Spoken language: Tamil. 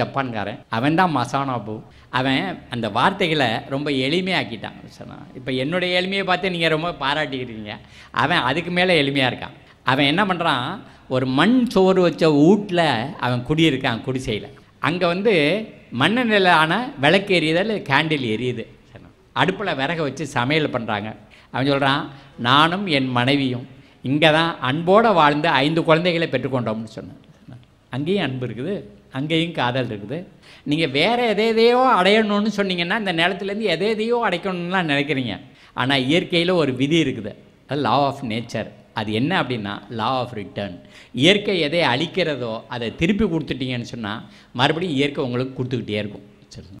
ஜப்பான்காரன் அவன் தான் மசானாபு அவன் அந்த வார்த்தைகளை ரொம்ப எளிமையாக்கிட்டான் சொன்னான் இப்போ என்னுடைய எளிமையை பார்த்து நீங்கள் ரொம்ப பாராட்டிக்கிறீங்க அவன் அதுக்கு மேலே எளிமையாக இருக்கான் அவன் என்ன பண்ணுறான் ஒரு மண் சோறு வச்ச வீட்டில் அவன் குடியிருக்கான் குடிசையில் அங்கே வந்து மண்ணெண்ணில் ஆன விளக்கு எரியுதல் கேண்டில் எரியுது அடுப்பில் விறக வச்சு சமையல் பண்ணுறாங்க அவன் சொல்கிறான் நானும் என் மனைவியும் இங்கே தான் அன்போடு வாழ்ந்து ஐந்து குழந்தைகளை பெற்றுக்கொண்டோம்னு சொன்னேன் அங்கேயும் அன்பு இருக்குது அங்கேயும் காதல் இருக்குது நீங்கள் வேறு எதை எதையோ அடையணும்னு சொன்னீங்கன்னா இந்த நிலத்துலேருந்து எதை எதையோ அடைக்கணும்லாம் நினைக்கிறீங்க ஆனால் இயற்கையில் ஒரு விதி இருக்குது அது லா ஆஃப் நேச்சர் அது என்ன அப்படின்னா லா ஆஃப் ரிட்டர்ன் இயற்கை எதை அழிக்கிறதோ அதை திருப்பி கொடுத்துட்டீங்கன்னு சொன்னால் மறுபடியும் இயற்கை உங்களுக்கு கொடுத்துக்கிட்டே இருக்கும் சரி